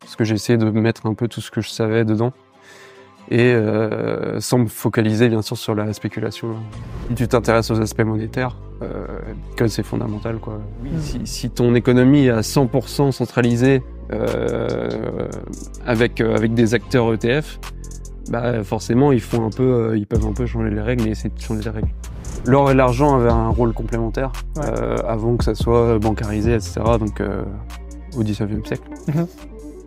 parce que j'ai essayé de mettre un peu tout ce que je savais dedans et euh, sans me focaliser bien sûr sur la spéculation. Tu t'intéresses aux aspects monétaires, euh, c'est fondamental quoi. Si, ton économie est à 100% centralisée euh, avec euh, avec des acteurs ETF, bah forcément ils font un peu, ils peuvent un peu changer les règles mais essayer de changer les règles. L'or et l'argent avaient un rôle complémentaire avant que ça soit bancarisé, etc. Donc au 19e siècle. Mhm.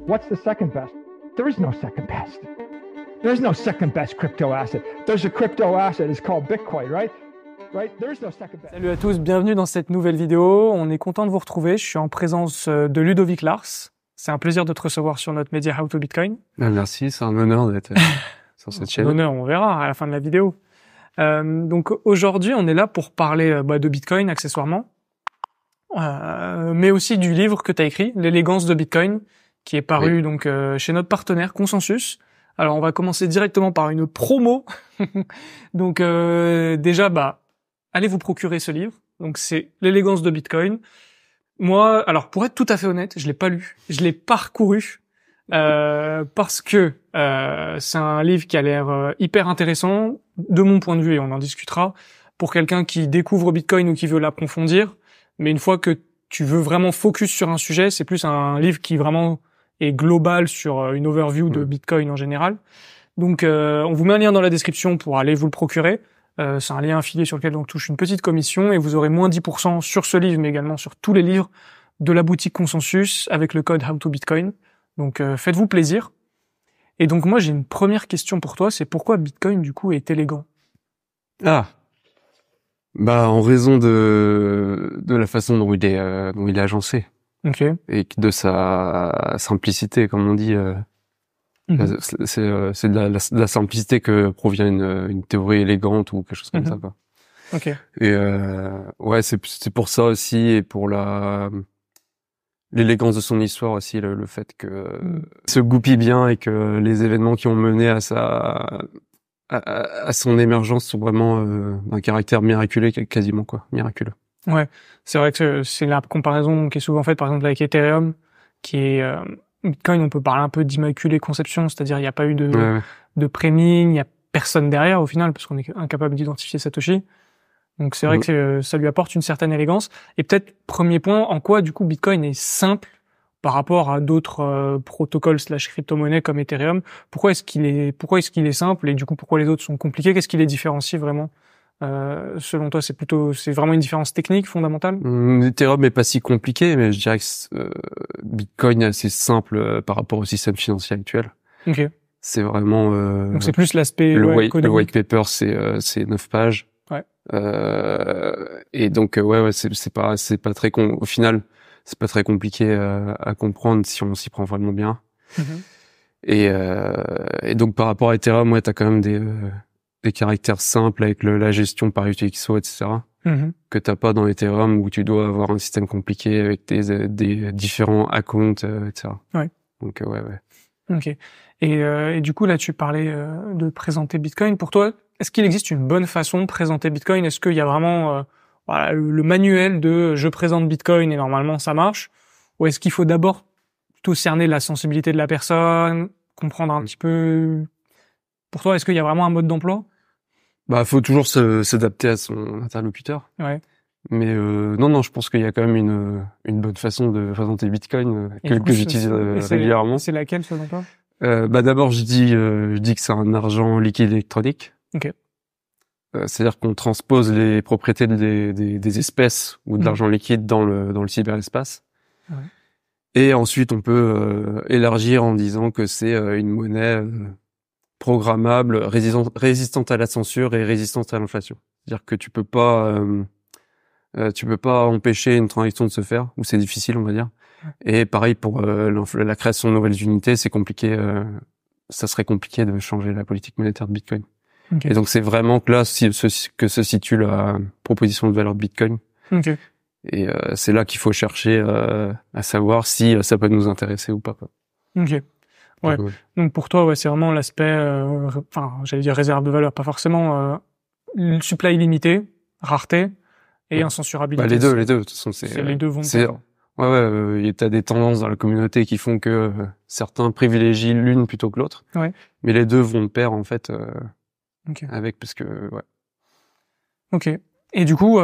What's the second best? There is no second best. no second best crypto asset. a crypto asset, called Bitcoin, right? Right? no second best. Salut à tous, bienvenue dans cette nouvelle vidéo. On est content de vous retrouver. Je suis en présence euh, de Ludovic Lars. C'est un plaisir de te recevoir sur notre média How to Bitcoin. Ah, merci, c'est un honneur d'être euh, sur cette chaîne. honneur, on verra à la fin de la vidéo. Euh, donc aujourd'hui, on est là pour parler bah, de Bitcoin accessoirement, mais aussi du livre que tu as écrit, L'élégance de Bitcoin, qui est paru donc euh, chez notre partenaire Consensus. Alors on va commencer directement par une promo. donc euh, déjà bah allez vous procurer ce livre. Donc c'est l'élégance de Bitcoin. Moi, alors pour être tout à fait honnête, je l'ai pas lu, je l'ai parcouru euh, parce que c'est un livre qui a l'air hyper intéressant de mon point de vue et on en discutera pour quelqu'un qui découvre Bitcoin ou qui veut l'approfondir. Mais une fois que tu veux vraiment focus sur un sujet, c'est plus un livre qui vraiment et globale sur euh, une overview de mm. Bitcoin en général. Donc, euh, on vous met un lien dans la description pour aller vous le procurer. Euh, c'est un lien affilié sur lequel on touche une petite commission et vous aurez moins 10% sur ce livre, mais également sur tous les livres de la boutique Consensus avec le code HowToBitcoin ». to Bitcoin. Donc, faites-vous plaisir. Et donc, moi, j'ai une première question pour toi. C'est pourquoi Bitcoin, du coup, est élégant Ah, bah en raison de de la façon dont il est dont il est agencé okay. et de sa simplicité, comme on dit. Euh, mhm. euh, c'est euh, de la, simplicité que provient une, une, théorie élégante ou quelque chose comme mhm. ça. Quoi. Ok. Et euh, ouais, c'est pour ça aussi et pour la l'élégance de son histoire aussi, le, fait que mhm. se goupille bien et que les événements qui ont mené à sa à, son émergence sont vraiment d'un caractère miraculeux quasiment quoi, miraculeux. Ouais, c'est vrai que c'est la comparaison qui est souvent faite, par exemple, avec Ethereum, qui est euh, Bitcoin, on peut parler un peu d'immaculée conception, c'est-à-dire il n'y a pas eu de, de il n'y a personne derrière au final, parce qu'on est incapable d'identifier Satoshi. Donc c'est vrai que euh, ça lui apporte une certaine élégance. Et peut-être premier point, en quoi du coup Bitcoin est simple par rapport à d'autres euh, protocoles slash crypto-monnaies comme Ethereum Pourquoi est-ce qu'il est, pourquoi est-ce qu'il est simple et du coup pourquoi les autres sont compliqués Qu'est-ce qui les différencie vraiment euh, selon toi, c'est plutôt, c'est vraiment une différence technique fondamentale hum, Ethereum n'est pas si compliqué, mais je dirais que euh, Bitcoin est assez simple euh, par rapport au système financier actuel. Ok. C'est vraiment. Donc c'est plus l'aspect. Le, le, white paper, c'est c'est neuf pages. Ouais. et donc ouais, ouais c'est pas c'est pas très con. Au final, c'est pas très compliqué à comprendre si on s'y prend vraiment bien. Mhm. Et, et donc par rapport à Ethereum, ouais, t'as quand même des des caractères simples avec la gestion par UTXO, etc. Mm-hmm. que t'as pas dans Ethereum où tu dois avoir un système compliqué avec des, des différents accounts, euh, etc. Ouais. Donc euh, ouais, ouais. Ok. Et, euh, et du coup là, tu parlais euh, de présenter Bitcoin. Pour toi, est-ce qu'il existe une bonne façon de présenter Bitcoin Est-ce qu'il y a vraiment voilà, le manuel de je présente Bitcoin et normalement ça marche Ou est-ce qu'il faut d'abord plutôt cerner la sensibilité de la personne, comprendre un mm. petit peu Pour toi, est-ce qu'il y a vraiment un mode d'emploi bah, faut toujours s'adapter à son interlocuteur. Ouais. Mais euh, non, non, je pense qu'il y a quand même une, une bonne façon de présenter Bitcoin euh, que, que j'utilise euh, régulièrement. C'est laquelle selon toi euh, Bah d'abord, je dis euh, je dis que c'est un argent liquide électronique. Ok. C'est-à-dire qu'on transpose les propriétés des, des, des espèces ou de hmm. l'argent liquide dans le dans le cyberespace. Ouais. Et ensuite, on peut élargir en disant que c'est une monnaie programmable, résistante, à la censure et résistante à l'inflation. C'est-à-dire que tu peux pas, euh, euh, tu peux pas empêcher une transaction de se faire, ou c'est difficile, on va dire. Et pareil pour euh, la création de nouvelles unités, c'est compliqué. Euh, ça serait compliqué de changer la politique monétaire de Bitcoin. Et donc c'est vraiment que là que se situe la proposition de valeur de Bitcoin. Et c'est là qu'il faut chercher à savoir si ça peut nous intéresser ou pas. Quoi. Ouais. Donc pour toi, ouais, c'est vraiment l'aspect, euh, enfin, j'allais dire réserve de valeur, pas forcément euh, supply illimité rareté et incensurabilité. Bah, les deux, les deux. De c'est les deux vont. C'est ouais, ouais. Euh, a des tendances dans la communauté qui font que euh, certains privilégient l'une plutôt que l'autre. Ouais. Mais les deux vont de pair en fait. Euh, avec parce que ouais. Ok. Et du coup,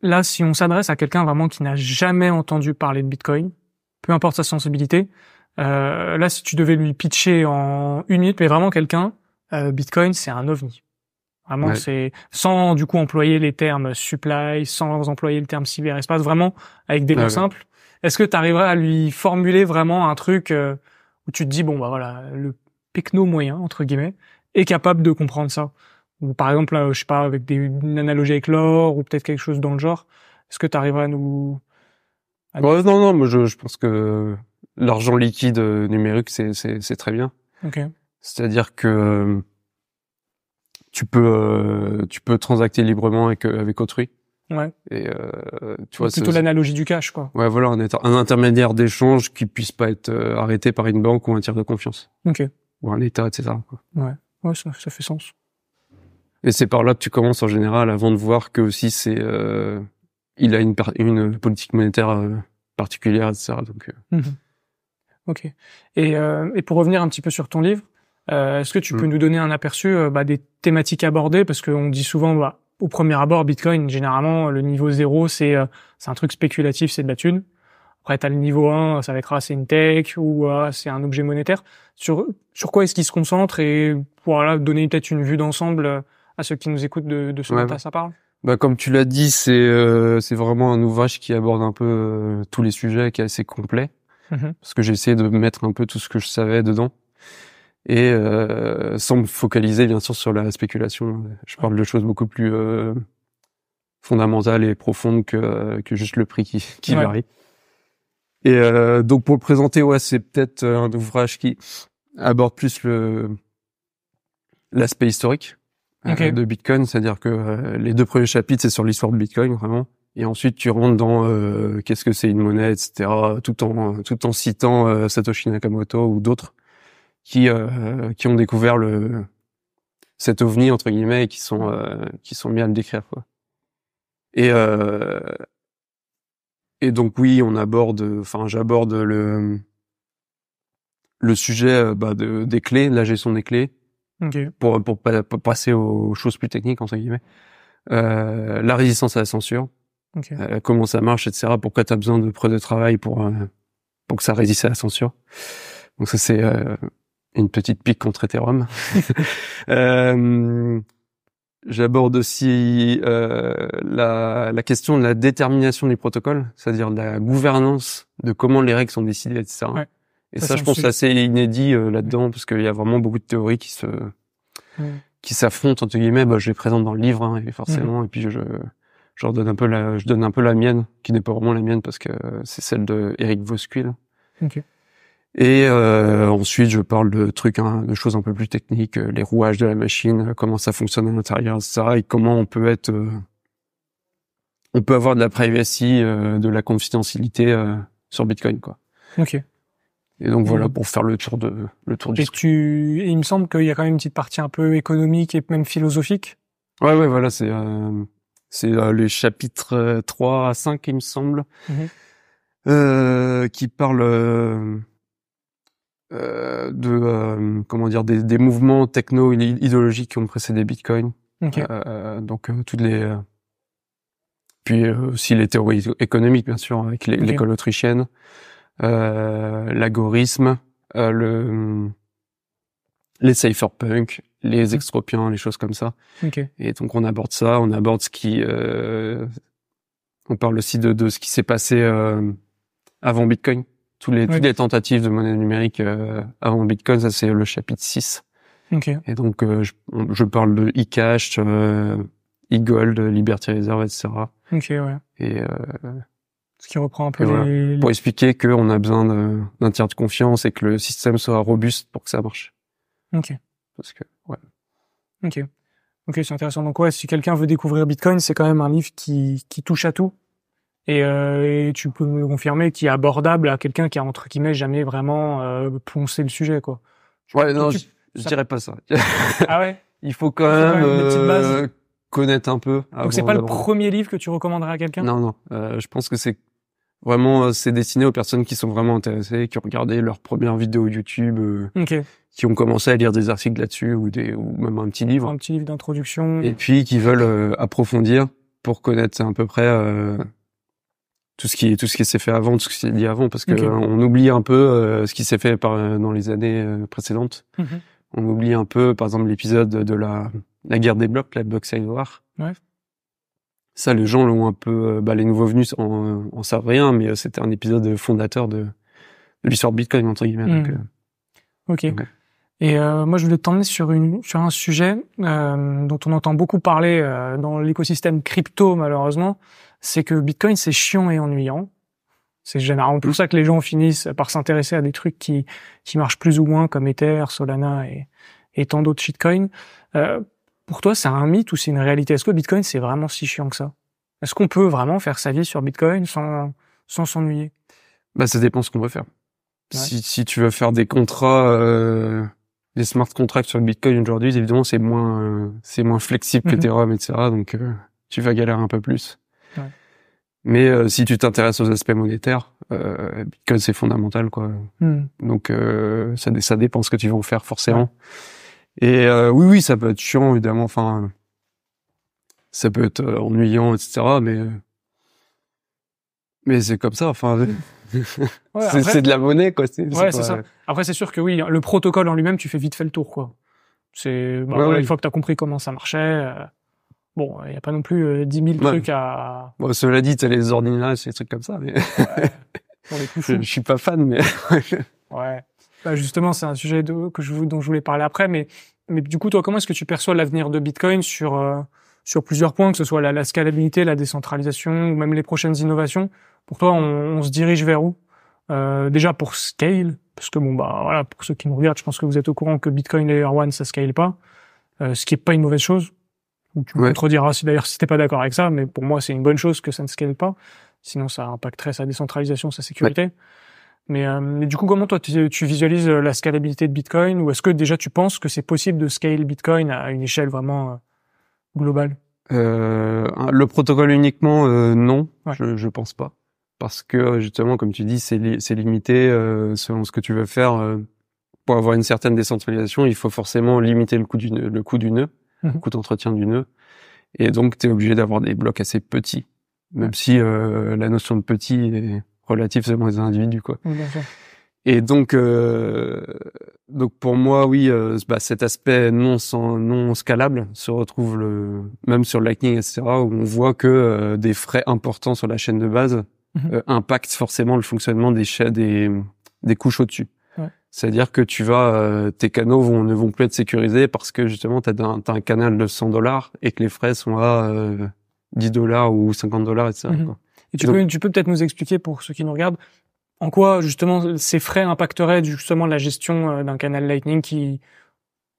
là, si on s'adresse à quelqu'un vraiment qui n'a jamais entendu parler de Bitcoin, peu importe sa sensibilité, euh, là, si tu devais lui pitcher en une minute, mais vraiment quelqu'un, euh, Bitcoin, c'est un ovni. Vraiment, c'est sans du coup employer les termes supply, sans employer le terme cyberespace, vraiment avec des mots simples. Est-ce que tu arriverais à lui formuler vraiment un truc euh, où tu te dis bon bah voilà, le pecno moyen entre guillemets est capable de comprendre ça Ou par exemple, je sais pas, avec des, une analogie avec l'or ou peut-être quelque chose dans le genre. Est-ce que tu arriverais à nous non, non, moi je pense que l'argent liquide euh, numérique, c'est très bien. Okay. C'est-à-dire que tu peux euh, tu peux transacter librement avec euh, avec autrui. Ouais. Et euh, tu vois, plutôt l'analogie du cash, quoi. Ouais, voilà, un, intermédiaire d'échange qui puisse pas être arrêté par une banque ou un tiers de confiance. Ok. Ou un État, etc. Quoi. Ouais, ouais, ça, ça fait sens. Et c'est par là que tu commences en général, avant de voir que aussi c'est, euh, il a une, une politique monétaire particulière, etc. Donc. Mhm. Ok. Et, euh, et, pour revenir un petit peu sur ton livre, euh, est-ce que tu mm. peux nous donner un aperçu euh, bah, des thématiques abordées Parce qu'on dit souvent, bah, au premier abord, Bitcoin, généralement, euh, le niveau zéro, c'est euh, c'est un truc spéculatif, c'est de la thune. Après, tu as le niveau 1, ça va être ah, c'est une tech ou ah, c'est un objet monétaire. Sur, sur quoi est-ce qu'il se concentre Et voilà, donner peut-être une vue d'ensemble à ceux qui nous écoutent de, de ce ouais, dont ça parle bah, comme tu l'as dit, c'est c'est vraiment un ouvrage qui aborde un peu tous les sujets, qui est assez complet. Mhm. parce que j'ai essayé de mettre un peu tout ce que je savais dedans et euh, sans me focaliser bien sûr sur la spéculation. Je parle de choses beaucoup plus euh, fondamentales et profondes que, que juste le prix qui, qui varie. Et euh, donc pour le présenter, ouais, c'est peut-être un ouvrage qui aborde plus le l'aspect historique euh, de Bitcoin, c'est-à-dire que euh, les deux premiers chapitres c'est sur l'histoire de Bitcoin vraiment, et ensuite, tu rentres dans euh, qu'est-ce que c'est une monnaie, etc., tout en tout en citant euh, Satoshi Nakamoto ou d'autres qui euh, qui ont découvert le cet ovni entre guillemets et qui sont qui sont bien à le décrire quoi. Et et donc oui, on aborde, enfin j'aborde le le sujet bah, des clés, de la gestion des clés, pour, pour, passer aux choses plus techniques entre guillemets. la résistance à la censure, euh, comment ça marche, etc. Pourquoi tu as besoin de preuves de travail pour, euh, pour que ça résiste à la censure. Donc ça, c'est euh, une petite pique contre Ethereum. Euh, j'aborde aussi la, la, question de la détermination des protocoles, c'est-à-dire de la gouvernance, de comment les règles sont décidées, etc. Ouais. Et ça, je pense, c'est assez inédit là-dedans, parce qu'il y a vraiment beaucoup de théories qui se... qui s'affrontent entre guillemets bah, je les présente dans le livre hein, et forcément mhm. et puis je, je donne un peu la, je donne un peu la mienne, qui n'est pas vraiment la mienne parce que c'est celle de Eric Vosquil. Et euh, ensuite, je parle de trucs, hein, de choses un peu plus techniques, euh, les rouages de la machine, euh, comment ça fonctionne à l'intérieur, ça, Et comment on peut être, on peut avoir de la privacy, de la confidentialité sur Bitcoin, quoi. Ok. Et donc voilà pour faire le tour de le tour du. Et tu, il me semble qu'il y a quand même une petite partie un peu économique et même philosophique. Ouais ouais voilà c'est c'est euh, les chapitres 3 euh, à 5, il me semble, mhm. euh, qui parlent de comment dire des, des mouvements techno idéologiques qui ont précédé Bitcoin. donc toutes les puis aussi les théories économiques bien sûr avec l'école autrichienne, l'agorisme, le les cypherpunk, les extropiens, les choses comme ça. Et donc on aborde ça, on aborde ce qui, euh, on parle aussi de, ce qui s'est passé euh, avant Bitcoin, tous les, toutes les tentatives de monnaie numérique euh, avant Bitcoin, ça c'est le chapitre 6. Et donc je, parle de e-cash, e-gold, Liberty Reserve, etc. Okay, ouais. Et ce qui reprend un peu les... Pour expliquer qu'on a besoin d'un tiers de confiance et que le système soit robuste pour que ça marche. Ok. Parce que Ouais. Ok. Ok, c'est intéressant. Donc ouais, si quelqu'un veut découvrir Bitcoin, c'est quand même un livre qui, qui touche à tout. Et, euh, tu peux me confirmer qu'il est abordable à quelqu'un qui a entre guillemets jamais vraiment euh, poncé le sujet, quoi. Ouais, non, je, dirais pas ça. ah ouais. Il faut quand même, euh, connaître un peu. Donc c'est pas le premier livre que tu recommanderais à quelqu'un. Non, non. je pense que c'est Vraiment, euh, c'est destiné aux personnes qui sont vraiment intéressées, qui ont regardé leurs premières vidéos YouTube, euh, qui ont commencé à lire des articles là-dessus ou, des, ou même un petit livre. Un petit livre d'introduction. Et puis qui veulent euh, approfondir pour connaître à peu près tout ce qui tout ce qui s'est fait avant, tout ce qui s'est dit avant, parce que on oublie un peu ce qui s'est fait par, dans les années précédentes. Mhm. On oublie un peu, par exemple, l'épisode de la, la guerre des blocs, la Boxing War. Ouais ça, les gens l'ont un peu, euh, bah, les nouveaux venus en, savent rien, mais euh, c'était un épisode euh, fondateur de, de l'histoire Bitcoin entre guillemets. Hmm. ok. Et moi, je voulais t'emmener sur, une, sur un sujet dont on entend beaucoup parler dans l'écosystème crypto, malheureusement. C'est que Bitcoin, c'est chiant et ennuyant. C'est généralement pour ça que les gens finissent par s'intéresser à des trucs qui, qui marchent plus ou moins, comme Ether, Solana et, et tant d'autres shitcoins. Pour toi, c'est un mythe ou c'est une réalité Est-ce que Bitcoin, c'est vraiment si chiant que ça Est-ce qu'on peut vraiment faire sa vie sur Bitcoin sans sans s'ennuyer Bah, ça dépend ce qu'on veut faire. Si, si tu veux faire des contrats, euh, des smart contracts sur Bitcoin aujourd'hui, évidemment, c'est moins euh, c'est moins flexible que mhm. Ethereum, etc. Donc, euh, tu vas galérer un peu plus. Mais euh, si tu t'intéresses aux aspects monétaires, Bitcoin c'est fondamental quoi. Hmm. Donc ça, ça dépend ce que tu vas en faire forcément. Et euh, oui, oui, ça peut être chiant, évidemment. Enfin, ça peut être euh, ennuyant, etc. Mais euh, mais c'est comme ça. Enfin, c'est de la monnaie, quoi. C'est, ouais, c'est ça. Après, c'est sûr que oui, le protocole en lui-même, tu fais vite fait le tour, quoi. C'est bah, une fois que tu as compris comment ça marchait. bon, il n'y a pas non plus 10 000 trucs à. Bon, cela dit, t'as les ordinateurs, c'est trucs comme ça. Mais... je, je suis pas fan, mais. ouais. Bah, justement, c'est un sujet que je, dont je voulais parler après, mais, mais du coup, toi, comment est-ce que tu perçois l'avenir de Bitcoin sur, euh, sur plusieurs points, que ce soit la, scalabilité, la décentralisation ou même les prochaines innovations Pour toi, on, se dirige vers où euh, Déjà pour scale, parce que bon, bah voilà, pour ceux qui nous regardent, je pense que vous êtes au courant que Bitcoin Layer 1, ça scale pas, euh, ce qui est pas une mauvaise chose. Tu me ouais. contrediras ah, si d'ailleurs si t'es pas d'accord avec ça, mais pour moi c'est une bonne chose que ça ne scale pas, sinon ça impacterait sa décentralisation, sa sécurité. Euh, mais, du coup, comment toi tu visualises euh, la scalabilité de Bitcoin ou est-ce que déjà tu penses que c'est possible de scale Bitcoin à une échelle vraiment euh, globale euh, Le protocole uniquement, non, je, je pense pas, parce que justement, comme tu dis, c'est limité selon ce que tu veux faire. pour avoir une certaine décentralisation, il faut forcément limiter le coût du nœud, le coût du nœud, mhm. le coût d'entretien du nœud, et donc tu es obligé d'avoir des blocs assez petits, même si la notion de petit est Relatif, seulement les individus, quoi. Et donc, euh, donc pour moi, oui, euh, bah, cet aspect non sans, non scalable se retrouve le, même sur Lightning, etc., où on voit que euh, des frais importants sur la chaîne de base mhm. euh, impactent forcément le fonctionnement des, chaînes des, des couches au-dessus. C'est-à-dire que tu vas, tes canaux vont, ne vont plus être sécurisés parce que justement, tu as, un, canal de 100 dollars et que les frais sont à 10 dollars ou 50 dollars, etc. Mhm. Quoi tu peux, tu peux peut-être nous expliquer pour ceux qui nous regardent en quoi justement ces frais impacteraient justement la gestion euh, d'un canal Lightning qui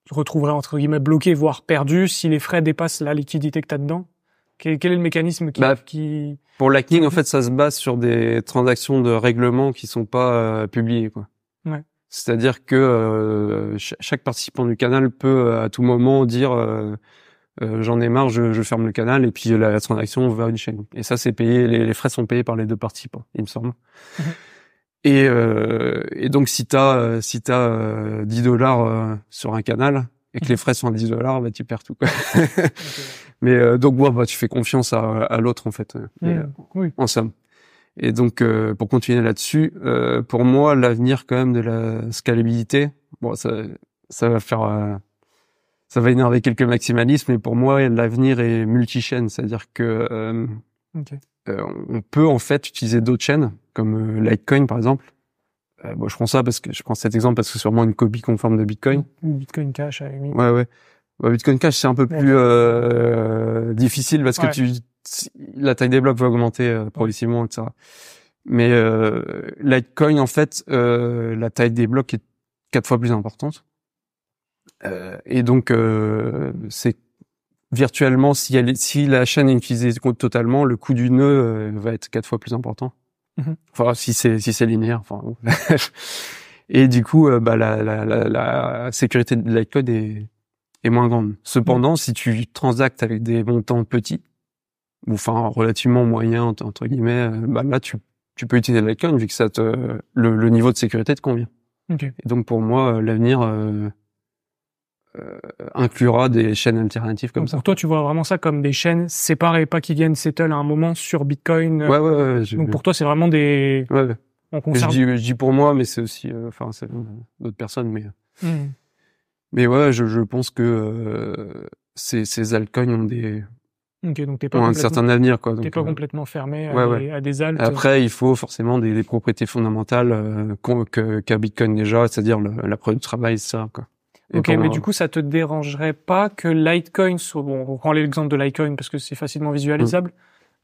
retrouverait entre guillemets bloqué voire perdu si les frais dépassent la liquidité que tu as dedans quel, est le mécanisme qui, bah, qui... Pour Lightning, en fait, ça se base sur des transactions de règlement qui sont pas euh, publiées. Quoi. Ouais. C'est-à-dire que euh, chaque participant du canal peut à tout moment dire euh, j'en ai marre, je, je, ferme le canal et puis euh, la, transaction va à une chaîne. Et ça, c'est payé, les, frais sont payés par les deux parties, il me semble. et, euh, et donc, si t'as euh, si t'as 10 dollars sur un canal et que les frais sont à 10 dollars, bah tu perds tout. Quoi. Mais donc, ouais, bah, tu fais confiance à, à l'autre en fait, mmh, en somme. Et donc, pour continuer là-dessus, pour moi, l'avenir quand même de la scalabilité, bon, ça, ça va faire ça va énerver quelques maximalistes, mais pour moi, l'avenir est multi-chaîne, c'est-à-dire que euh, euh, on peut en fait utiliser d'autres chaînes, comme euh, Litecoin par exemple. bon, je prends ça parce que je prends cet exemple parce que c'est sûrement une copie conforme de Bitcoin. Bitcoin Cash, oui. Ouais, ouais. Bah, Bitcoin Cash, c'est un peu plus difficile parce que tu, la taille des blocs va augmenter progressivement, etc. Mais Litecoin, en fait, la taille des blocs est quatre fois plus importante. Euh, et donc, euh, c'est virtuellement, si, elle, si, la chaîne est utilisée totalement, le coût du nœud euh, va être quatre fois plus important. Mhm. Enfin, si c'est si c'est linéaire. Enfin, et du coup, bah, la, la, la, la sécurité de Litecoin est, est moins grande. Cependant, si tu transactes avec des montants petits, ou enfin relativement moyens entre, guillemets, bah, là tu tu peux utiliser Litecoin vu que ça te le, niveau de sécurité te convient. Et donc pour moi, l'avenir euh, inclura des chaînes alternatives comme ça. Pour toi, tu vois vraiment ça comme des chaînes séparées, pas qui viennent settle à un moment sur Bitcoin. Euh, donc pour toi, c'est vraiment des. je, dis, je dis pour moi, mais c'est aussi, euh, enfin, c'est d'autres personnes, mais. Mmh. Mais ouais, je, je pense que ces, ces altcoins ont des. un certain avenir, quoi. T'es pas complètement fermé à, des, Après, il faut forcément des, propriétés fondamentales qu'a Bitcoin déjà, c'est-à-dire la preuve du travail, ça, quoi ok, mais du coup, ça te dérangerait pas que Litecoin soit, bon, on prend l'exemple de Litecoin parce que c'est facilement visualisable, mm.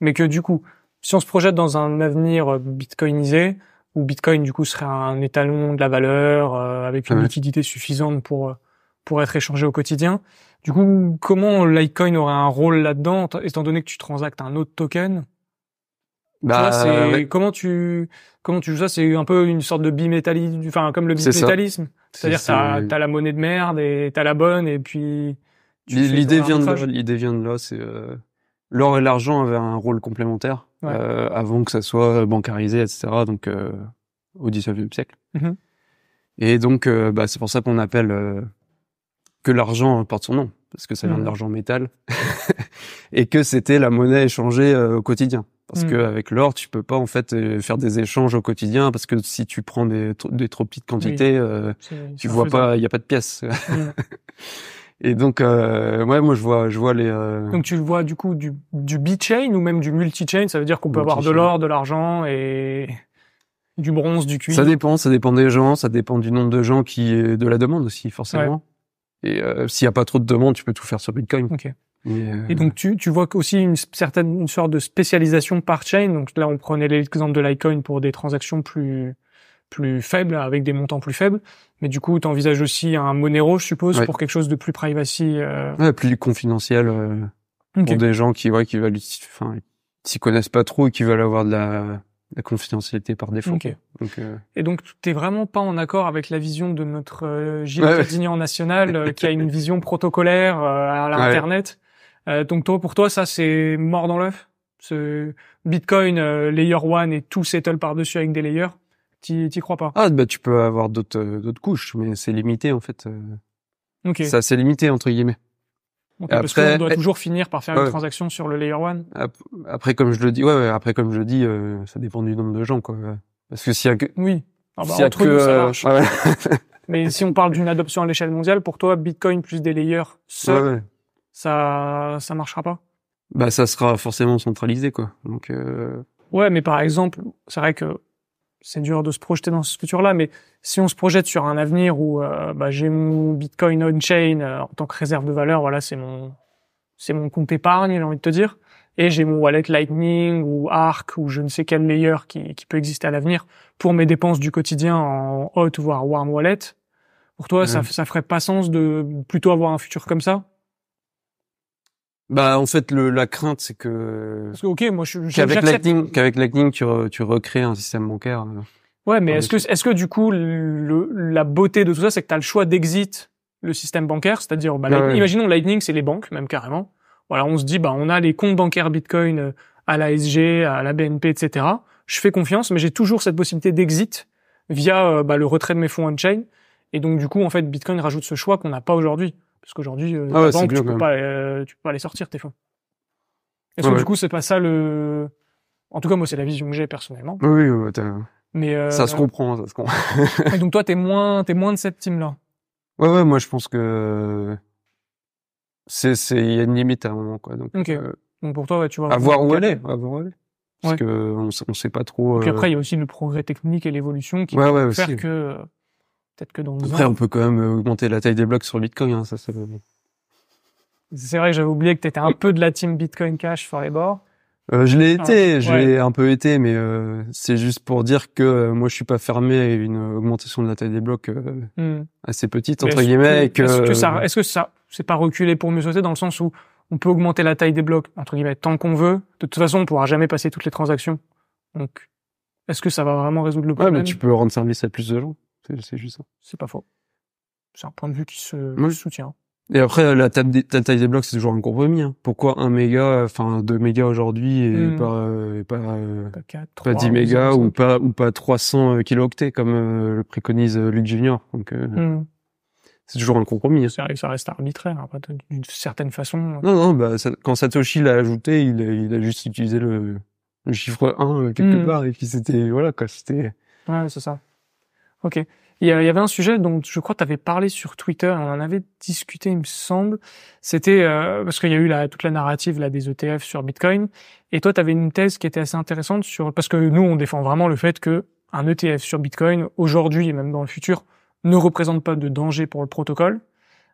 mais que du coup, si on se projette dans un avenir euh, bitcoinisé, où Bitcoin du coup serait un étalon de la valeur euh, avec une liquidité suffisante pour euh, pour être échangé au quotidien. Du coup, comment Litecoin aurait un rôle là-dedans étant donné que tu transactes un autre token bah, tu comment tu comment tu joues ça C'est un peu une sorte de bimétalisme, enfin comme le bimétalisme c'est-à-dire, t'as, t'as la monnaie de merde et t'as la bonne et puis. L'idée vient de là. vient de là. C'est euh, l'or et l'argent avaient un rôle complémentaire euh, avant que ça soit bancarisé, etc. Donc euh, au XIXe siècle. Mm-hmm. Et donc, bah, c'est pour ça qu'on appelle que l'argent porte son nom, parce que ça vient de mmh. l'argent métal, et que c'était la monnaie échangée euh, au quotidien. Parce mmh. qu'avec l'or, tu peux pas en fait euh, faire des échanges au quotidien, parce que si tu prends des, des trop petites quantités, euh, tu vois pas, il y a pas de pièces. Mmh. Et donc, ouais, moi je vois, je vois les. Donc tu le vois du coup du du B-chain ou même du multi-chain, ça veut dire qu'on peut avoir de l'or, de l'argent et du bronze, du cuivre. Ça dépend, ça dépend des gens, ça dépend du nombre de gens qui de la demande aussi forcément. Et euh, s'il n'y a pas trop de demandes, tu peux tout faire sur Bitcoin. Ok. Euh, et, donc tu, tu vois aussi une certaine une sorte de spécialisation par chain. Donc là, on prenait l'exemple de l'Icoin pour des transactions plus plus faibles avec des montants plus faibles. Mais du coup, tu envisages aussi un Monero, je suppose, pour quelque chose de plus privacy. Euh... Ouais, plus confidentiel euh, pour des gens qui ouais, qui veulent, enfin, s'y connaissent pas trop et qui veulent avoir de la la confidentialité par défaut. Donc, euh, Et donc, tu n'es vraiment pas en accord avec la vision de notre euh, Gilles national, euh, qui a une vision protocolaire euh, à l'Internet. donc, toi, pour toi, ça, c'est mort dans l'œuf ce Bitcoin, layer one et tout settle par-dessus avec des layers, t'y crois pas Ah, bah, tu peux avoir d'autres d'autres couches, mais c'est limité, en fait. Ok. Ça, c'est limité, entre guillemets parce qu'on doit eh, toujours finir par faire une transaction sur le layer one Après, comme je le dis, ouais, après comme je le dis, euh, ça dépend du nombre de gens, quoi. Parce que s'il oui, ah mais si on parle d'une adoption à l'échelle mondiale, pour toi, Bitcoin plus des layers ça, ça marchera pas. Bah, ça sera forcément centralisé, quoi. Donc. Euh, ouais, mais par exemple, c'est vrai que c'est dur de se projeter dans ce futur-là, mais si on se projette sur un avenir où euh, bah, j'ai mon Bitcoin on-chain euh, en tant que réserve de valeur, voilà, c'est mon c'est mon compte épargne, j'ai envie de te dire, et j'ai mon wallet Lightning ou Arc ou je ne sais quel meilleur qui, qui peut exister à l'avenir pour mes dépenses du quotidien en hot voire warm wallet. Pour toi, ça ça ferait pas sens de plutôt avoir un futur comme ça bah en fait le, la crainte c'est que parce que ok moi je qu'avec Lightning qu'avec Lightning tu tu recrées un système bancaire. Hein. Ouais mais est-ce que est-ce que du coup le, la beauté de tout ça c'est que tu as le choix d'exit le système bancaire c'est-à-dire bah, imaginons Lightning c'est les banques même carrément voilà on se dit bah on a les comptes bancaires Bitcoin euh, à la SG à la BNP etc je fais confiance mais j'ai toujours cette possibilité d'exit via euh, bah, le retrait de mes fonds on chain et donc du coup en fait Bitcoin rajoute ce choix qu'on n'a pas aujourd'hui parce qu'aujourd'hui, euh, ah tu, ne euh, peux pas aller sortir tes fonds. Est-ce que du coup, c'est pas ça le. En tout cas, moi, c'est la vision que j'ai personnellement. Oui, oui, Mais euh, ça se comprend, ça donc toi, t'es moins, t'es moins de cette team-là. Ouais, ouais, moi, je pense que c'est, c'est, il y a une limite à un moment, quoi. Donc, pour toi, tu vois. Avoir voir où elle est, où Parce qu'on que on, sait pas trop. Puis après, il y a aussi le progrès technique et l'évolution qui faire que Peut-être que dans Après, on peut quand même euh, augmenter la taille des blocs sur Bitcoin. Hein, ça, c'est... c'est vrai que j'avais oublié que tu étais un peu de la team Bitcoin Cash Forever. Euh, je l'ai été, ah, je l'ai un peu été, mais euh, c'est juste pour dire que euh, moi je suis pas fermé à une augmentation de la taille des blocs hmm. assez petite entre guillemets. Est-ce que, ça, est-ce que ça, c'est pas reculé pour mieux sauter dans le sens où on peut augmenter la taille des blocs entre guillemets tant qu'on veut. De toute façon, on pourra jamais passer toutes les transactions. Donc, est-ce que ça va vraiment résoudre le problème Ouais, mais tu peux rendre service à plus de gens. C'est juste ça. C'est pas faux. C'est un point de vue qui se, soutient. Et après, euh, la, taille des blocs, c'est toujours un compromis. Hein. Pourquoi un méga, euh, enfin 2 méga aujourd'hui et, hmm. pas, euh, pas, 10 méga ou pas ou pas 300 kilooctets comme le préconise Luc Junior. Donc hmm. c'est toujours un compromis. que hein. ça reste arbitraire hein, d'une certaine façon. Non non, bah, quand Satoshi l'a ajouté, il, a juste utilisé le, chiffre 1 quelque hmm. part et puis c'était voilà quoi, c'était. Ouais c'est ça. Ok. Il y, avait un sujet dont je crois tu avais parlé sur Twitter, on en avait discuté, il me semble. C'était euh, parce qu'il y a eu toute la narrative là des ETF sur Bitcoin, et toi tu avais une thèse qui était assez intéressante sur parce que nous on défend vraiment le fait que un ETF sur Bitcoin aujourd'hui et même dans le futur ne représente pas de danger pour le protocole.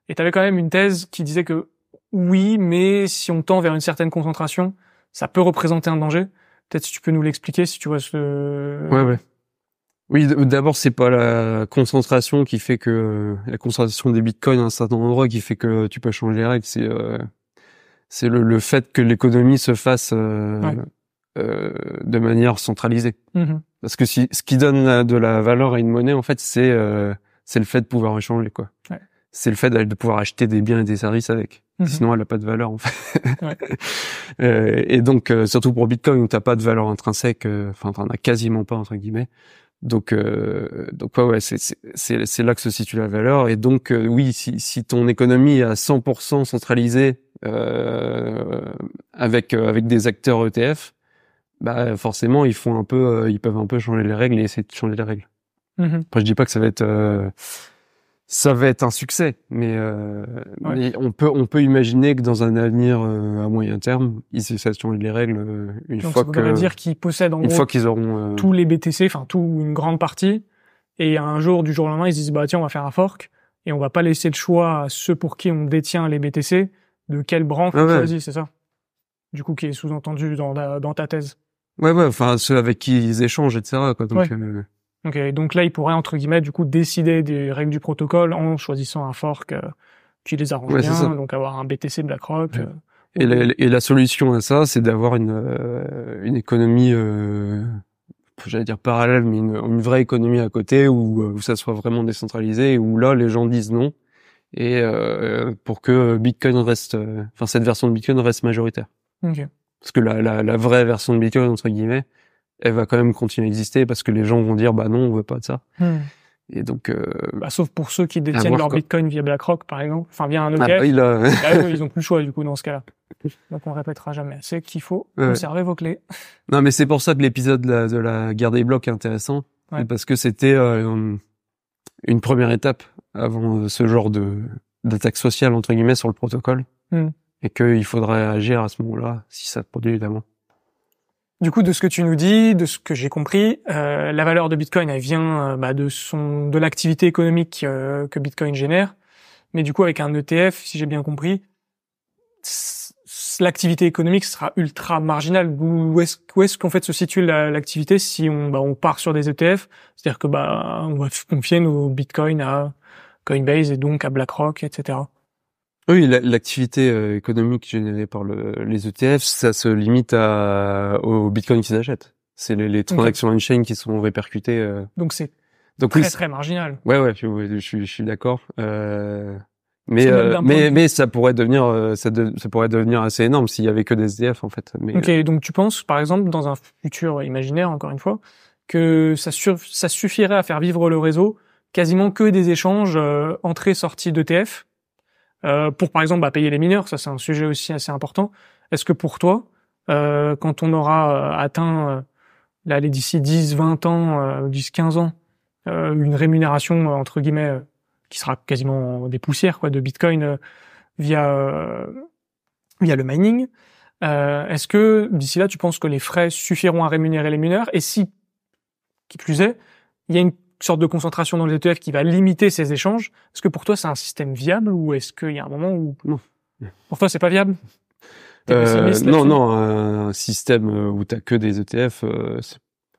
Et tu avais quand même une thèse qui disait que oui, mais si on tend vers une certaine concentration, ça peut représenter un danger. Peut-être si tu peux nous l'expliquer, si tu vois ce. Ouais ouais. Oui, d'abord c'est pas la concentration qui fait que euh, la concentration des bitcoins à un certain endroit qui fait que tu peux changer les règles. C'est euh, c'est le, fait que l'économie se fasse euh, euh de manière centralisée. Mmh Parce que si, ce qui donne de la valeur à une monnaie, en fait, c'est c'est le fait de pouvoir échanger, quoi. C'est le fait de pouvoir acheter des biens et des services avec. Mmh Sinon, elle n'a pas de valeur, en fait. et donc, surtout pour Bitcoin, où t'as pas de valeur intrinsèque, enfin, n'en as quasiment pas, entre guillemets. Donc, euh, donc ouais, ouais c'est là que se situe la valeur. Et donc, euh, oui, si, si, ton économie est à 100% centralisée euh, avec euh, avec des acteurs ETF, bah forcément, ils font un peu, euh, ils peuvent un peu changer les règles et essayer de changer les règles. Mm-hmm. Après, je dis pas que ça va être ça va être un succès, euh, mais, on peut on peut imaginer que dans un avenir euh, à moyen terme, ils s'assurent les règles euh, une fois dire qu'ils possèdent en une fois qu'ils auront tous les BTC, enfin tout une grande partie, et un jour du jour au lendemain, ils se disent bah tiens on va faire un fork et on va pas laisser le choix à ceux pour qui on détient les BTC de quelle branche ah on choisit, c'est ça. Du coup, qui est sous-entendu dans, dans ta thèse. Ouais ouais, enfin ceux avec qui ils échangent, etc. Quoi. Ok, donc là, ils pourraient, entre guillemets, du coup, décider des règles du protocole en choisissant un fork euh, qui les arrange bien, donc avoir un BTC BlackRock. Euh, et, la, solution à ça, c'est d'avoir une, euh, une économie, j'allais dire parallèle, mais une, vraie économie à côté où, ça soit vraiment décentralisé et où là, les gens disent non et pour que Bitcoin reste, enfin cette version de Bitcoin reste majoritaire. Parce que la vraie version de Bitcoin, entre guillemets, elle va quand même continuer à exister parce que les gens vont dire bah non, on veut pas de ça. Hmm. Et donc, euh, bah, sauf pour ceux qui détiennent leur Bitcoin via BlackRock, par exemple, enfin via un ah, ETF, ah ils ont plus le choix du coup dans ce cas-là. Donc on répétera jamais. C'est qu'il faut conserver vos clés. Non, mais c'est pour ça que l'épisode de la, guerre des blocs est intéressant, parce que c'était euh, une première étape avant euh, ce genre de d'attaque sociale entre guillemets sur le protocole, hmm. et qu'il faudrait agir à ce moment-là si ça produit évidemment. Du coup, de ce que tu nous dis, de ce que j'ai compris, euh, la valeur de Bitcoin, elle vient euh, bah, de son de l'activité économique euh, que Bitcoin génère. Mais du coup, avec un ETF, si j'ai bien compris, l'activité économique sera ultra marginale. Où est-ce qu'en fait se situe l'activité si on, bah, on part sur des ETF C'est-à-dire que bah on va confier nos Bitcoins à Coinbase et donc à BlackRock, etc. Oui, l'activité euh, économique générée par le, les ETF, ça se limite à, au Bitcoin qu'ils achètent. C'est les, les, transactions en on-chain qui sont répercutées. Euh. Donc c'est donc très très marginal. Ouais ouais, je, suis d'accord. Euh... Mais euh, mais mais ça pourrait devenir ça, ça pourrait devenir assez énorme s'il y avait que des SDF e en fait. Mais, ok, donc tu penses par exemple dans un futur imaginaire encore une fois que ça ça suffirait à faire vivre le réseau quasiment que des échanges entrées-sorties d'ETF euh, pour par exemple bah, payer les mineurs, ça c'est un sujet aussi assez important. Est-ce que pour toi, euh, quand on aura euh, atteint, euh, là, d'ici 10, 20 ans, 10, euh, 15 ans, une rémunération, entre guillemets, qui sera quasiment des poussières quoi, de Bitcoin via, via le mining, est-ce que d'ici là, tu penses que les frais suffiront à rémunérer les mineurs Et si, qui plus est, il y a une sorte de concentration dans les ETF qui va limiter ces échanges. Est-ce que pour toi c'est un système viable ou est-ce qu'il y a un moment où non. pour toi c'est pas viable euh, Non, non, un système euh, où t'as que des ETF, euh,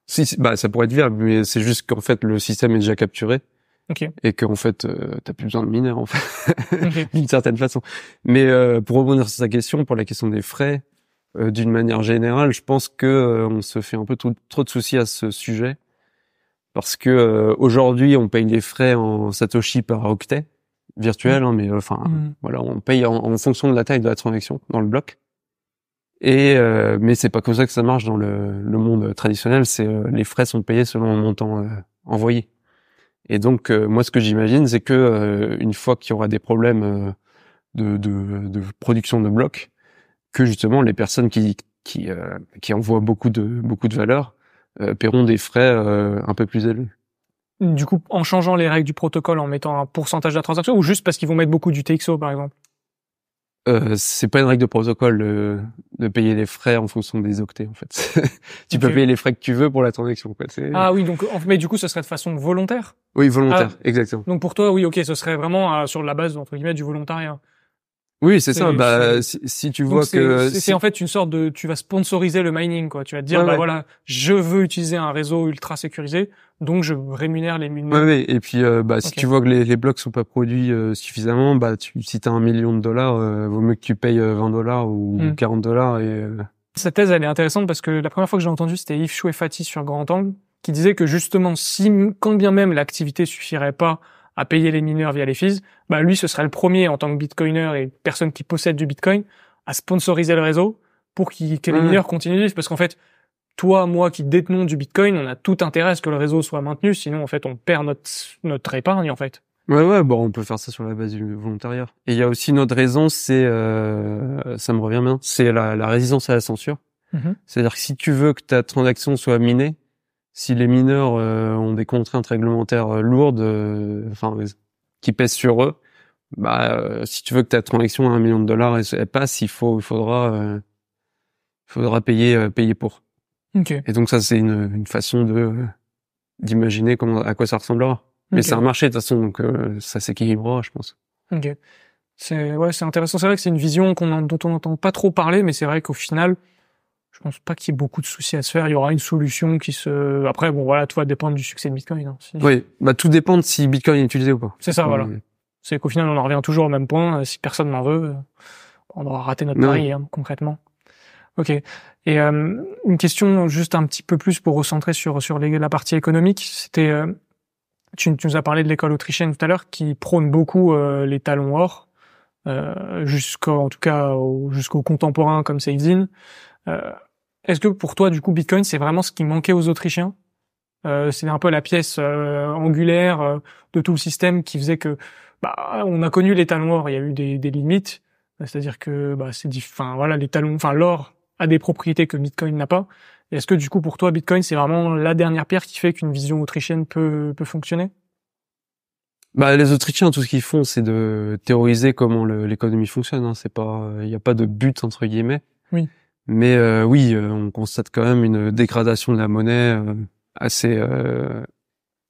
si, bah ça pourrait être viable, mais c'est juste qu'en fait le système est déjà capturé. Et qu'en fait, tu t'as plus besoin de miner, en fait, d'une certaine façon. Mais pour rebondir sur sa question, pour la question des frais, d'une manière générale, je pense que on se fait un peu trop, trop de soucis à ce sujet parce que euh, aujourd'hui on paye les frais en satoshi par octet virtuel, mm. hein, mais euh, enfin mm. voilà, on paye en, fonction de la taille de la transaction dans le bloc. Et euh, mais c'est pas comme ça que ça marche dans le, le monde traditionnel. C'est euh, les frais sont payés selon le montant envoyé. Et donc moi ce que j'imagine c'est que une fois qu'il y aura des problèmes de, de, de, production de blocs, que justement les personnes qui qui, qui envoient beaucoup de beaucoup de valeurs euh, paieront des frais euh, un peu plus élevés. Du coup, en changeant les règles du protocole, en mettant un pourcentage de la transaction, ou juste parce qu'ils vont mettre beaucoup du TXO, par exemple euh, c'est pas une règle de protocole euh, de payer les frais en fonction des octets en fait. tu peux payer les frais que tu veux pour la transaction Ah oui donc mais du coup ce serait de façon volontaire. Oui volontaire ah. exactement. Donc pour toi oui ok ce serait vraiment sur la base entre guillemets du volontariat. Oui, c'est ça. Bah, si, tu vois que c'est en fait une sorte de, tu vas sponsoriser le mining, quoi. Tu vas te dire, bah voilà, je veux utiliser un réseau ultra sécurisé, donc je rémunère les mineurs. Ouais, ouais, Et puis, euh, bah, si tu vois que les, les blocs sont pas produits euh, suffisamment, bah, tu, si t'as un million de dollars, euh, vaut mieux que tu payes 20 euh, dollars ou 40 hmm. dollars. Et cette thèse, elle est intéressante parce que la première fois que j'ai entendu, c'était Yves Fati sur Grand Angle qui disait que justement, si quand bien même l'activité suffirait pas à payer les mineurs via les fees, bah lui ce serait le premier en tant que bitcoiner et personne qui possède du bitcoin à sponsoriser le réseau pour que les mineurs continuent de vivre. Parce qu'en fait, toi, moi qui détenons du bitcoin, on a tout intérêt à ce que le réseau soit maintenu, sinon en fait on perd notre, notre épargne en fait. Ouais, ouais, bon, on peut faire ça sur la base du volontariat. Et il y a aussi une autre raison, c'est, euh, ça me revient bien, c'est la, la résistance à la censure. Mhm. C'est-à-dire que si tu veux que ta transaction soit minée, si les mineurs euh, ont des contraintes réglementaires euh, lourdes, euh, enfin qui pèsent sur eux, bah si tu veux que ta transaction à un million de dollars elle, passe, il faut, il faudra, faudra payer, payer pour. Et donc ça c'est une, une, façon de d'imaginer comment à quoi ça ressemblera. Mais c'est un marché de toute façon, donc ça s'équilibrera, je pense. Ok. C'est ouais, c'est intéressant. C'est vrai que c'est une vision qu'on dont on n'entend pas trop parler, mais c'est vrai qu'au final, je pense pas qu'il y ait beaucoup de soucis à se faire. Il y aura une solution qui se. Après, bon, voilà, tout va dépendre du succès de Bitcoin. Hein, oui, bah tout dépend de si Bitcoin est utilisé ou pas. C'est ça, voilà. Euh, C'est qu'au final, on en revient toujours au même point. Euh, si personne n'en veut, euh, on aura raté notre pari, hein, concrètement. Ok. Et une question juste un petit peu plus pour recentrer sur sur la partie économique. C'était, tu, nous as parlé de l'école autrichienne tout à l'heure qui prône beaucoup les talons or, jusqu'en tout cas jusqu'aux contemporains comme Seidzin. Euh, est-ce que pour toi, du coup, Bitcoin, c'est vraiment ce qui manquait aux Autrichiens euh, C'est un peu la pièce euh, angulaire euh, de tout le système qui faisait que, bah, on a connu les talons or, il y a eu des, limites, c'est-à-dire que, bah, c'est, enfin, voilà, les talons, enfin, l'or a des propriétés que Bitcoin n'a pas. Est-ce que du coup, pour toi, Bitcoin, c'est vraiment la dernière pierre qui fait qu'une vision autrichienne peut peut fonctionner bah, les Autrichiens, tout ce qu'ils font, c'est de théoriser comment l'économie fonctionne. Hein. C'est pas, il n'y a pas de but entre guillemets. Oui. Mais euh, oui, euh, on constate quand même une dégradation de la monnaie euh, assez,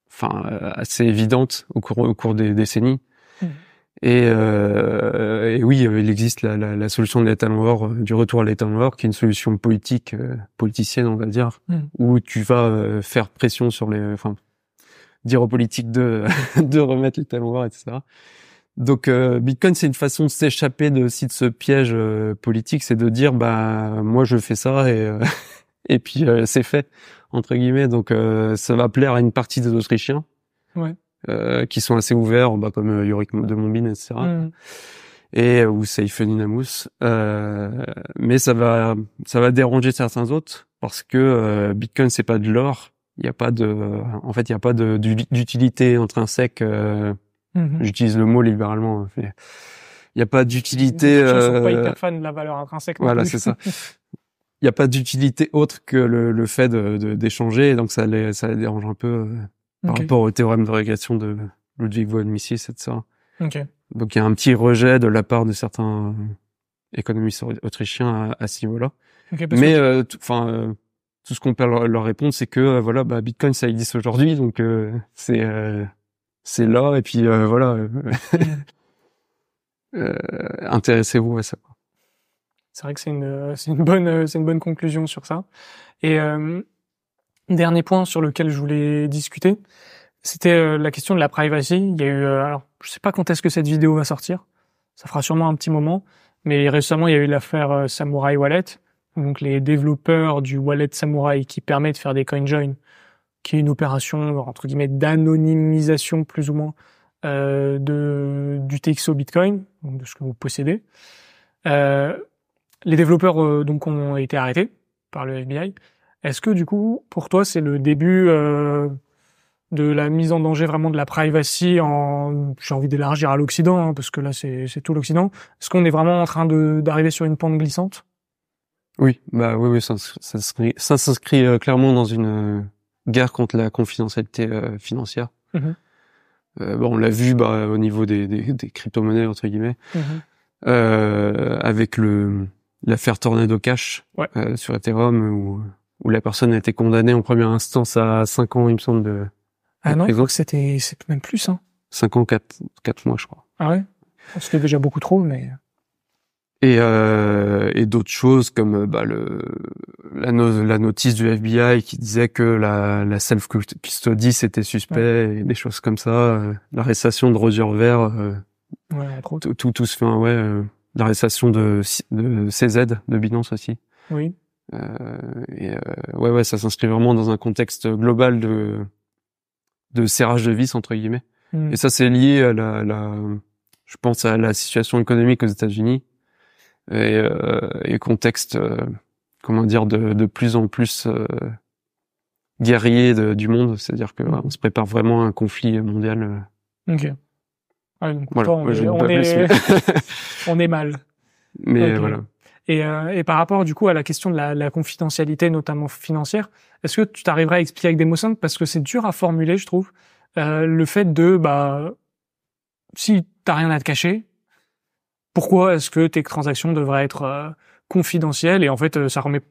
enfin assez évidente au cours, des décennies. Mmh. Et, et, oui, il existe la, la, la solution de l'état noir, du retour à l'état noir, qui est une solution politique, politicienne, on va dire, mmh. où tu vas faire pression sur les, enfin, dire aux politiques de de remettre l'état noir, etc. Donc euh, Bitcoin, c'est une façon de s'échapper de aussi de ce piège euh, politique, c'est de dire bah moi je fais ça et euh, et puis c'est fait entre guillemets. Donc ça va plaire à une partie des Autrichiens, qui sont assez ouverts, bah, comme euh, Yorick de Monbine etc. Et ou Seifeninamus. Namus. mais ça va ça va déranger certains autres parce que Bitcoin c'est pas de l'or, il n'y a pas de en fait il n'y a pas d'utilité intrinsèque. Mhm. J'utilise le mot libéralement. Il n'y a pas d'utilité. Je pas euh, hyper fan de la valeur intrinsèque. Voilà, c'est ça. Il n'y a pas d'utilité autre que le, le fait d'échanger, de, d'échanger donc ça les, ça les dérange un peu euh, par rapport au théorème de régression de Ludwig von Mises, etc. ça Donc il y a un petit rejet de la part de certains euh, économistes autrichiens à, ce niveau-là. Mais enfin, tout ce qu'on peut leur, répondre, c'est que voilà, bah, Bitcoin ça existe aujourd'hui, donc c'est c'est là et puis euh, voilà euh, intéressez-vous à ça c'est vrai que c'est une euh, bonne euh, c'est une bonne conclusion sur ça et dernier point sur lequel je voulais discuter c'était la question de la privacy il y a eu alors je sais pas quand est-ce que cette vidéo va sortir ça fera sûrement un petit moment mais récemment il y a eu l'affaire Samurai Wallet donc les développeurs du wallet Samurai qui permet de faire des coin join qui est une opération entre guillemets d'anonymisation plus ou moins euh, de, du TXO Bitcoin, donc de ce que vous possédez. Euh, les développeurs euh, donc ont été arrêtés par le FBI. Est-ce que du coup, pour toi, c'est le début euh, de la mise en danger vraiment de la privacy en, j'ai envie d'élargir à l'Occident, hein, parce que là c'est, tout l'Occident. Est-ce qu'on est vraiment en train d'arriver sur une pente glissante Oui, bah oui, oui, ça s'inscrit clairement dans une guerre contre la confidentialité euh, financière. Mhm. Euh, bon, on l'a vu bah, au niveau des, crypto-monnaies, entre guillemets, mhm. euh, avec le l'affaire Tornado Cash sur Ethereum, où, où la personne a été condamnée en première instance à 5 ans, il me semble, de, ah non, c'était même plus. Hein. 5 ans, 4, quatre mois, je crois. Ah ouais C'était déjà beaucoup trop, mais et, euh, et d'autres choses comme euh, bah, le, la, la, notice du FBI qui disait que la, la self custody c'était suspect et des choses comme ça euh, l'arrestation de Roger Ver euh, tout, tout se fait ouais l'arrestation de, de CZ de Binance aussi oui et ouais ouais ça s'inscrit vraiment dans un contexte global de de serrage de vis entre guillemets hmm. et ça c'est lié à la, la je pense à la situation économique aux États-Unis et, euh, et contexte, euh, comment dire, de, de, plus en plus euh, guerrier du monde. C'est-à-dire que mm. on se prépare vraiment à un conflit mondial. Ok. Ah, donc, on, est, on, est, mal. Mais voilà. Et, et, par rapport du coup à la question de la, la confidentialité, notamment financière, est-ce que tu t'arriverais à expliquer avec des mots simples parce que c'est dur à formuler, je trouve, euh, le fait de bah si t'as rien à te cacher, pourquoi est-ce que tes transactions devraient être euh, confidentielles Et en fait, euh, ça remet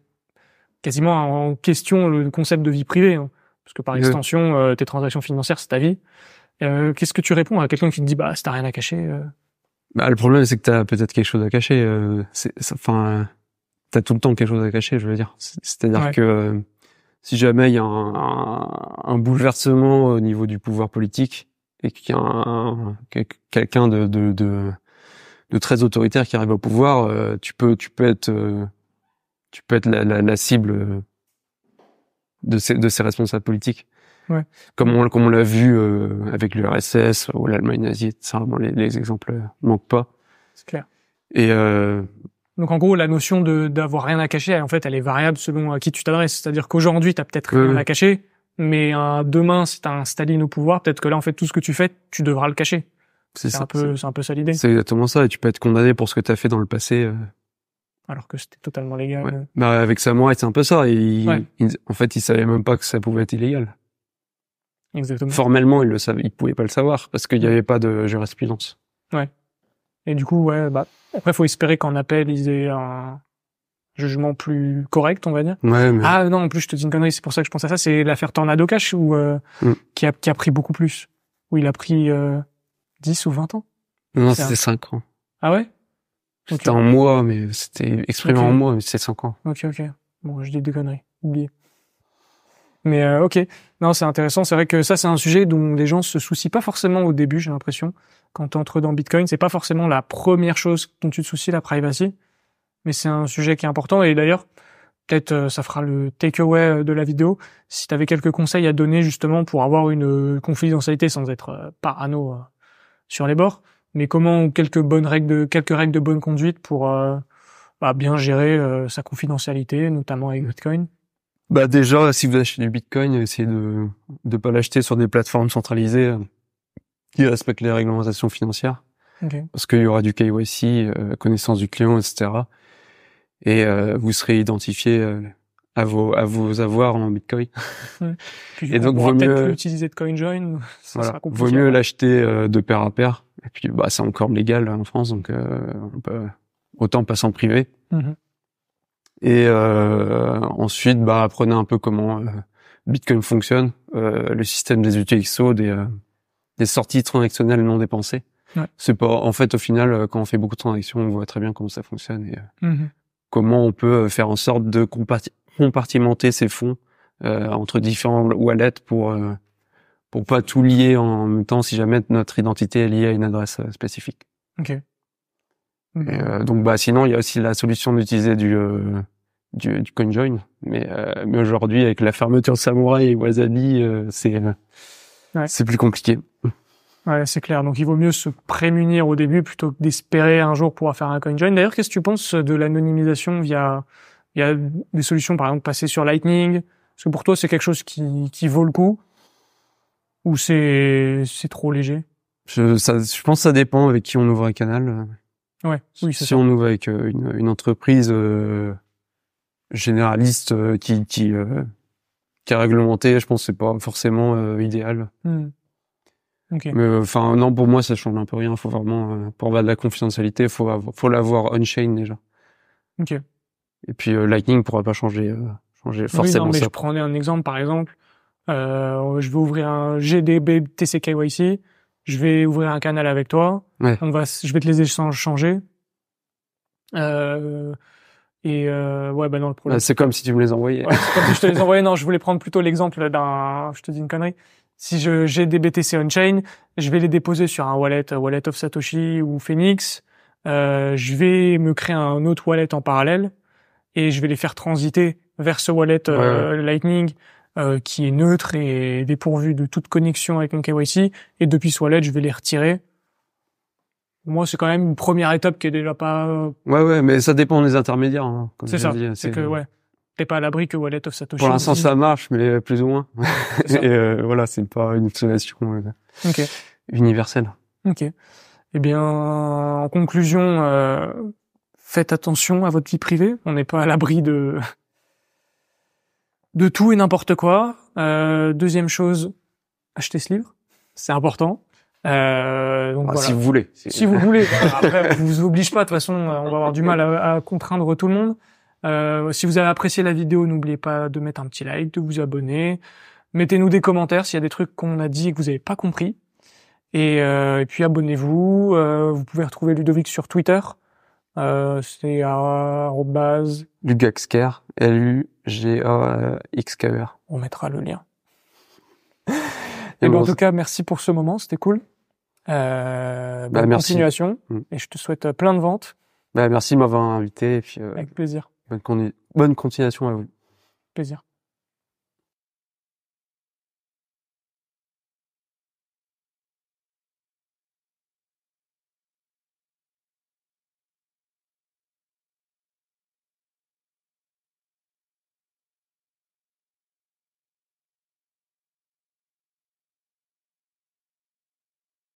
quasiment en question le concept de vie privée, hein. parce que par extension, euh, tes transactions financières, c'est ta vie. Qu'est-ce que tu réponds à quelqu'un qui te dit, bah, si t'as rien à cacher bah, le problème, c'est que tu as peut-être quelque chose à cacher. enfin, tu as tout le temps quelque chose à cacher, je veux dire. C'est-à-dire que si jamais il y a un, bouleversement au niveau du pouvoir politique et qu'il y a quelqu'un de, de, de, de très autoritaire qui arrive au pouvoir, euh, tu peux tu peux être euh, tu peux être la, cible euh, de ces responsables politiques. Comme on l'a vu avec l'URSS ou l'Allemagne nazie, les, exemples exemples manquent pas. C'est clair. Et donc en gros, la notion de d'avoir rien à cacher, en fait, elle est variable selon à qui tu t'adresses. C'est-à-dire qu'aujourd'hui, tu as peut-être rien à cacher, mais demain, si tu as un Staline au pouvoir, peut-être que là, en fait, tout ce que tu fais, tu devras le cacher. C'est un peu, c'est un peu ça l'idée. C'est exactement ça. Et tu peux être condamné pour ce que tu as fait dans le passé. Euh. Alors que c'était totalement légal. Euh. Bah, avec c'est un peu ça. en fait, il savait même pas que ça pouvait être illégal. Exactement. Formellement, il le savait, il pouvait pas le savoir parce qu'il n'y avait pas de jurisprudence. Ouais. Et du coup, ouais, bah, après, faut espérer qu'en appel, ils aient un jugement plus correct, on va dire. Ouais, mais... Ah non, en plus, je te dis une connerie, c'est pour ça que je pense à ça, c'est l'affaire Tornado Cash où, euh, mm. qui, a, pris beaucoup plus. Où il a pris, 10 ou 20 ans Non, c'était 5 ans. Ah ouais C'était en moi, mais c'était exprimé en moi, mais c'était 5 ans. Ok, ok. Bon, je dis des conneries. Oublié. Mais euh, ok, non, c'est intéressant. C'est vrai que ça, c'est un sujet dont les gens se soucient pas forcément au début, j'ai l'impression. Quand tu entres dans Bitcoin, c'est pas forcément la première chose dont tu te soucies, la privacy. Mais c'est un sujet qui est important. Et d'ailleurs, peut-être euh, ça fera le takeaway euh, de la vidéo. Si tu avais quelques conseils à donner justement pour avoir une confidentialité sans être parano sur les bords, mais comment quelques bonnes règles de quelques règles de bonne conduite pour euh, bah, bien gérer euh, sa confidentialité, notamment avec Bitcoin. Bah déjà, si vous achetez du Bitcoin, essayez de ne pas l'acheter sur des plateformes centralisées euh, qui respectent les réglementations financières, parce qu'il y aura du KYC, connaissance du client, etc. Et vous serez identifié à vos à vous avoir en Bitcoin. et donc vaut mieux utiliser de CoinJoin. vaut mieux l'acheter euh, de pair à pair. Et puis bah c'est encore légal hein, en France, donc euh, on peut autant pas s'en priver. Mm-hmm. Et euh, ensuite bah apprenez un peu comment euh, Bitcoin fonctionne, le système des UTXO, des des sorties transactionnelles non dépensées. C'est pas en fait au final quand on fait beaucoup de transactions, on voit très bien comment ça fonctionne et mm-hmm. comment on peut faire en sorte de compatir compartimenter ses fonds euh, entre différents wallets pour euh, pour pas tout lier en même temps si jamais notre identité est liée à une adresse euh, spécifique. Ok. Mm. Euh, donc bah sinon il y a aussi la solution d'utiliser du euh, du, du CoinJoin. Mais, euh, mais aujourd'hui, avec la fermeture de Samurai et Wasabi, c'est c'est plus compliqué. Ouais, c'est clair. Donc, il vaut mieux se prémunir au début plutôt que d'espérer un jour pouvoir faire un CoinJoin. D'ailleurs, qu'est-ce que tu penses de l'anonymisation via il y a des solutions, par exemple, passer sur Lightning. Est-ce que pour toi, c'est quelque chose qui, qui vaut le coup ou c'est c'est trop léger je, ça, je pense que ça dépend avec qui on ouvre un canal. Ouais, oui, si on ouvre avec euh, une, une, entreprise euh, généraliste euh, qui qui, qui est réglementée, je pense que c'est pas forcément idéal. Hmm. Mais enfin non, pour moi ça change un peu rien. Faut vraiment pour avoir de la confidentialité, faut faut l'avoir on chain déjà. Ok. Et puis euh, Lightning pourra pas changer, euh, changer forcément non, mais Je prenais un exemple, par exemple, euh, je vais ouvrir un GDB TCKYC, je vais ouvrir un canal avec toi, on va, je vais te les échanger. changer. Euh, et euh, ouais, ben bah non, le problème. Bah, c'est comme si tu me les envoyais. je te les envoyais. Non, je voulais prendre plutôt l'exemple d'un. Je te dis une connerie. Si je, j'ai des BTC on-chain, je vais les déposer sur un wallet, euh, wallet of Satoshi ou Phoenix. Euh, je vais me créer un autre wallet en parallèle et je vais les faire transiter vers ce wallet euh, Lightning euh, qui est neutre et dépourvu de toute connexion avec mon KYC. Et depuis ce wallet, je vais les retirer. Moi, c'est quand même une première étape qui est déjà pas. Euh, ouais, ouais, mais ça dépend des intermédiaires. Hein, c'est ça. Hein, c'est que ouais, t'es pas à l'abri que Wallet of Satoshi. Pour l'instant, ça marche, mais plus ou moins. et euh, voilà, c'est pas une solution universelle. Ok. Eh bien, en conclusion, faites attention à votre vie privée. On n'est pas à l'abri de de tout et n'importe quoi. Euh, deuxième chose, achetez ce livre, c'est important. Euh, donc ah, Si vous voulez. Si vous voulez. Après, vous oblige pas. De toute façon, on va avoir du mal à, contraindre tout le monde. Euh, si vous avez apprécié la vidéo, n'oubliez pas de mettre un petit like, de vous abonner. Mettez-nous des commentaires s'il y a des trucs qu'on a dit et que vous n'avez pas compris. et puis abonnez-vous. vous pouvez retrouver Ludovic sur Twitter. Euh, c'est du Lugaxker, L-U-G-A-X-K-E-R. On mettra le lien. Et ben, en tout cas, merci pour ce moment, c'était cool. Euh, bah, bonne continuation mm. et je te souhaite euh, plein de ventes. Bah, merci de m'avoir invité et puis euh, avec plaisir. bonne continuation à vous. Plaisir.